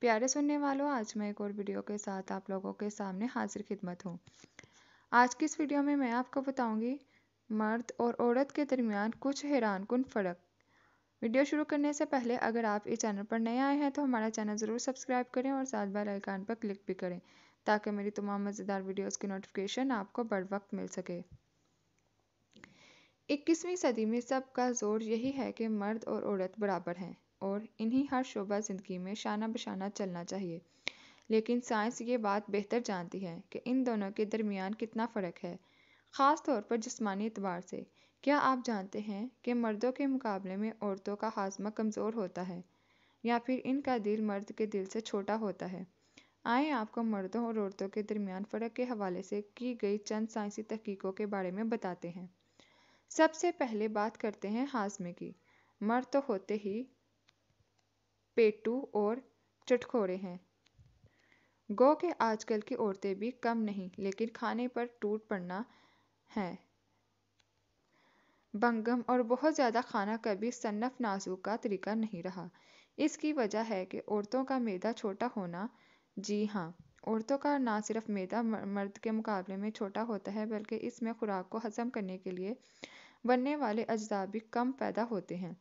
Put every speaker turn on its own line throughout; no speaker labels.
प्यारे सुनने वालों आज मैं एक और वीडियो के साथ आप लोगों के सामने हाजिर खिदमत हूँ आज की इस वीडियो में मैं आपको बताऊंगी मर्द और औरत के दरमियान कुछ हैरान कन फ़र्क वीडियो शुरू करने से पहले अगर आप इस चैनल पर नए आए हैं तो हमारा चैनल ज़रूर सब्सक्राइब करें और साथ बेल आइकान पर क्लिक भी करें ताकि मेरी तमाम मज़ेदार वीडियोस की नोटिफिकेशन आपको बर वक्त मिल सके इक्कीसवीं सदी में सबका जोर यही है कि मर्द और औरत बराबर हैं और इन्हीं हर शोबा ज़िंदगी में शाना बशाना चलना चाहिए लेकिन साइंस ये बात बेहतर जानती है कि इन दोनों के दरमियान कितना फ़र्क है ख़ास तौर पर जिसमानी एतबार से क्या आप जानते हैं कि मर्दों के मुकाबले में औरतों का हाजमा कमज़ोर होता है या फिर इनका दिल मर्द के दिल से छोटा होता है आए आपको मर्दों और औरतों के दरमियान फ़र्क के हवाले से की गई चंद साइंसी तहकीकों के बारे में बताते हैं सबसे पहले बात करते हैं हाजमे की मर्द तो होते ही पेटू और चटखोरे हैं गो के आजकल की औरतें भी कम नहीं लेकिन खाने पर टूट पड़ना है बंगम और बहुत ज़्यादा खाना कभी सन्नफ नाजुक का तरीका नहीं रहा इसकी वजह है कि औरतों का मैदा छोटा होना जी हाँ औरतों का ना सिर्फ मैदा मर्द के मुकाबले में छोटा होता है बल्कि इसमें खुराक को हजम करने के लिए बनने वाले अज्जा भी कम पैदा होते हैं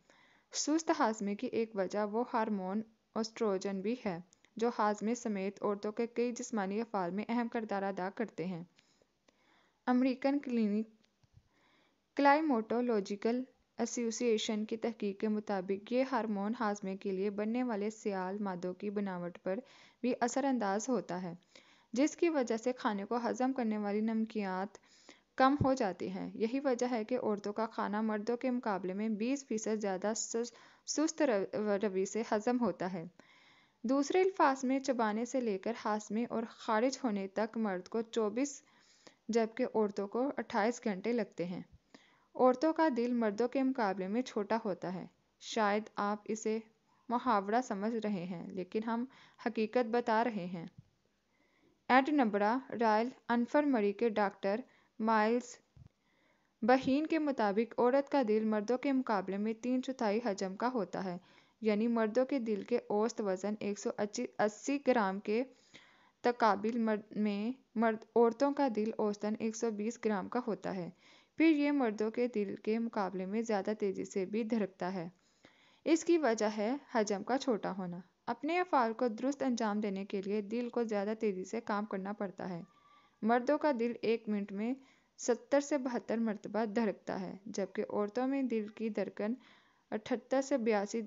सुस्त हाजमे की एक वजह वो हार्मोन ऑस्ट्रोजन भी है जो हाजमे समेत औरतों के कई जिसमानी अफाल में अहम करदार अदा करते हैं अमरीकन क्लिनिक क्लाइमोटोलॉजिकल एसोसिएशन की तहकीक के मुताबिक ये हार्मोन हाजमे के लिए बनने वाले सियाल मादों की बनावट पर भी असरअंदाज होता है जिसकी वजह से खाने को हजम करने वाली नमकियात कम हो जाती हैं यही वजह है कि औरतों का खाना मर्दों के मुकाबले में 20 फीसद ज़्यादा सुस्त रवि से हजम होता है दूसरे अल्फाज में चबाने से लेकर हासमे और खारिज होने तक मर्द को 24 जबकि औरतों को 28 घंटे लगते हैं औरतों का दिल मर्दों के मुकाबले में छोटा होता है शायद आप इसे मुहावरा समझ रहे हैं लेकिन हम हकीकत बता रहे हैं एड एडनबरा रॉयल अनफरमरी के डॉक्टर माइल्स बहीन के मुताबिक औरत का दिल मर्दों के मुकाबले में तीन चौथाई हजम का होता है यानी मर्दों के दिल के औसत वजन 180 ग्राम के तकाबिल मर्द में मर्द औरतों का दिल औसतन 120 ग्राम का होता है फिर ये मर्दों के दिल के मुकाबले में ज़्यादा तेज़ी से भी धड़कता है इसकी वजह है हजम का छोटा होना अपने अफाल को दुरुस्त अंजाम देने के लिए दिल को ज़्यादा तेज़ी से काम करना पड़ता है मर्दों का दिल एक मिनट में सत्तर से बहत्तर मरतबा धड़कता है जबकि औरतों में दिल की धड़कन अठहत्तर से बयासी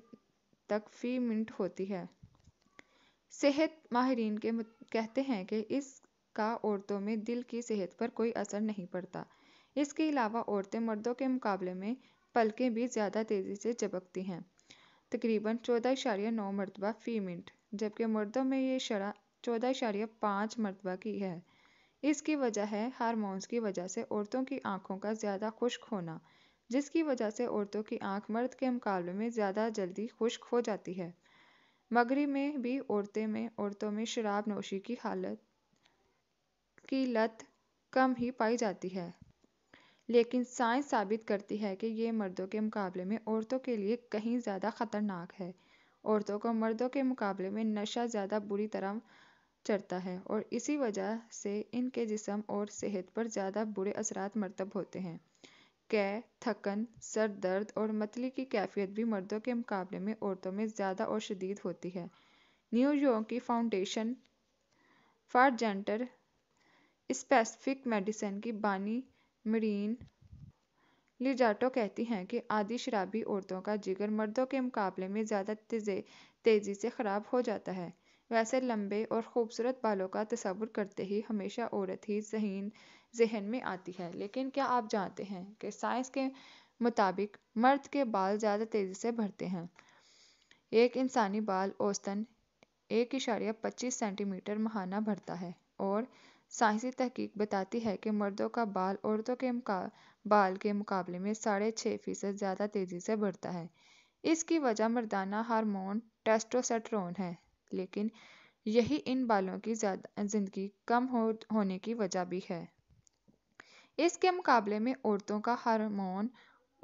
तक फी मिनट होती है सेहत माहरीन के कहते हैं कि इसका औरतों में दिल की सेहत पर कोई असर नहीं पड़ता इसके अलावा औरतें मर्दों के मुकाबले में पलकें भी ज़्यादा तेज़ी से चपकती हैं तकरीबन चौदह इशारिया नौ मरतबा फी मिनट जबकि मर्दों में ये शरह चौदह इशारिया पाँच मरतबा की है इसकी वजह है हारमोन्स की वजह से औरतों की आंखों का ज़्यादा खुश्क होना जिसकी वजह से औरतों की आंख मर्द के मुकाबले में ज़्यादा जल्दी खुश्क हो जाती है मगरी में भी औरतें में औरतों में शराब नोशी की हालत की लत कम ही पाई जाती है लेकिन साइंस साबित करती है कि ये मर्दों के मुकाबले में औरतों के लिए कहीं ज़्यादा खतरनाक है औरतों को मर्दों के मुकाबले में नशा ज़्यादा बुरी तरह चढ़ता है और इसी वजह से इनके जिस्म और सेहत पर ज़्यादा बुरे असरात मरतब होते हैं कै थकन सर दर्द और मतली की कैफियत भी मर्दों के मुकाबले में औरतों में ज़्यादा और शदीद होती है न्यूयॉर्क York Foundation for Gender Specific Medicine की बानी मरीन लिजाटो कहती हैं कि आदि शराबी औरतों का जिगर मर्दों के मुकाबले में ज़्यादा तेज़ी से ख़राब हो जाता है वैसे लंबे और ख़ूबसूरत बालों का तस्वुर करते ही हमेशा औरत ही ज़हन ज़हन में आती है लेकिन क्या आप जानते हैं कि साइंस के मुताबिक मर्द के बाल ज़्यादा तेज़ी से बढ़ते हैं एक इंसानी बाल औसतन एक इशारिया पच्चीस सेंटीमीटर महाना भरता है और साइंसी तहकीक बताती है कि मर्दों का बाल औरतों के बाल के मुकाबले में साढ़े छः फीसद ज़्यादा तेज़ी से बढ़ता है इसकी वजह मर्दाना हार्मोन टेस्टोसेट्रोन है लेकिन यही इन बालों की ज़िंदगी कम हो होने की वजह भी है इसके मुकाबले में औरतों का हार्मोन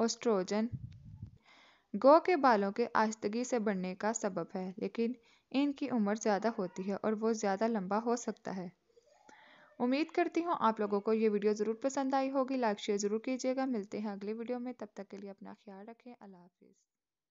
ओस्ट्रोजन गो के बालों के आस्तगी से बढ़ने का सबब है लेकिन इनकी उम्र ज़्यादा होती है और वो ज़्यादा लंबा हो सकता है उम्मीद करती हूँ आप लोगों को ये वीडियो ज़रूर पसंद आई होगी लाइक शेयर ज़रूर कीजिएगा मिलते हैं अगले वीडियो में तब तक के लिए अपना ख्याल रखें अल्लाह हाफिज़